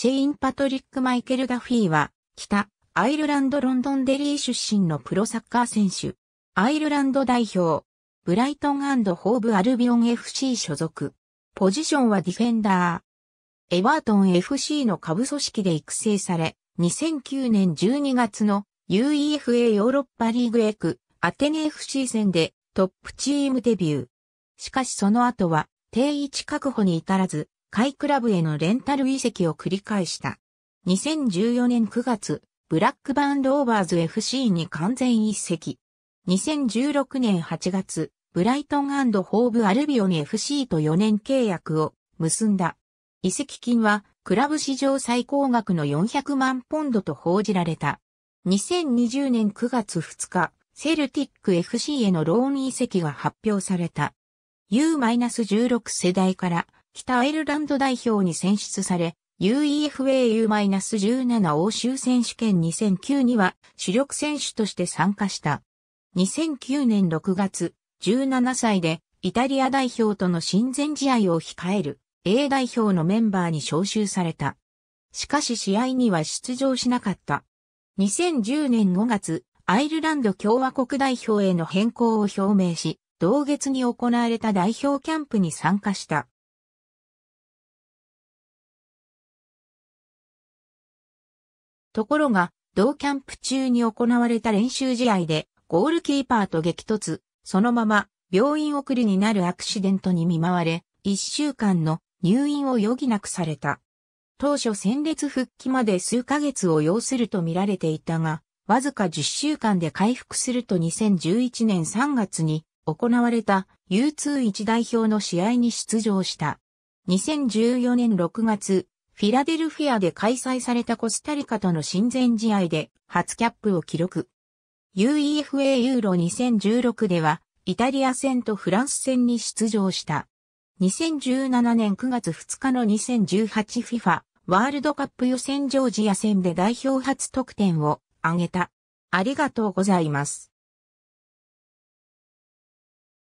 シェイン・パトリック・マイケル・ダフィーは、北、アイルランド・ロンドン・デリー出身のプロサッカー選手、アイルランド代表、ブライトンホーブ・アルビオン FC 所属。ポジションはディフェンダー。エバートン FC の下部組織で育成され、2009年12月の UEFA ヨーロッパリーグエク、アテネ FC 戦でトップチームデビュー。しかしその後は定位置確保に至らず、海クラブへのレンタル移籍を繰り返した。2014年9月、ブラックバーンローバーズ FC に完全移籍。2016年8月、ブライトンホーブアルビオン FC と4年契約を結んだ。移籍金はクラブ史上最高額の400万ポンドと報じられた。2020年9月2日、セルティック FC へのローン移籍が発表された。U-16 世代から北アイルランド代表に選出され、UEFAU-17 欧州選手権2009には主力選手として参加した。2009年6月、17歳でイタリア代表との親善試合を控える A 代表のメンバーに招集された。しかし試合には出場しなかった。2010年5月、アイルランド共和国代表への変更を表明し、同月に行われた代表キャンプに参加した。ところが、同キャンプ中に行われた練習試合で、ゴールキーパーと激突、そのまま、病院送りになるアクシデントに見舞われ、1週間の入院を余儀なくされた。当初戦列復帰まで数ヶ月を要すると見られていたが、わずか10週間で回復すると2011年3月に行われた U21 代表の試合に出場した。2014年6月、フィラデルフィアで開催されたコスタリカとの親善試合で初キャップを記録。UEFA ユーロ2016ではイタリア戦とフランス戦に出場した。2017年9月2日の 2018FIFA ワールドカップ予選ジョージア戦で代表初得点を挙げた。ありがとうございます。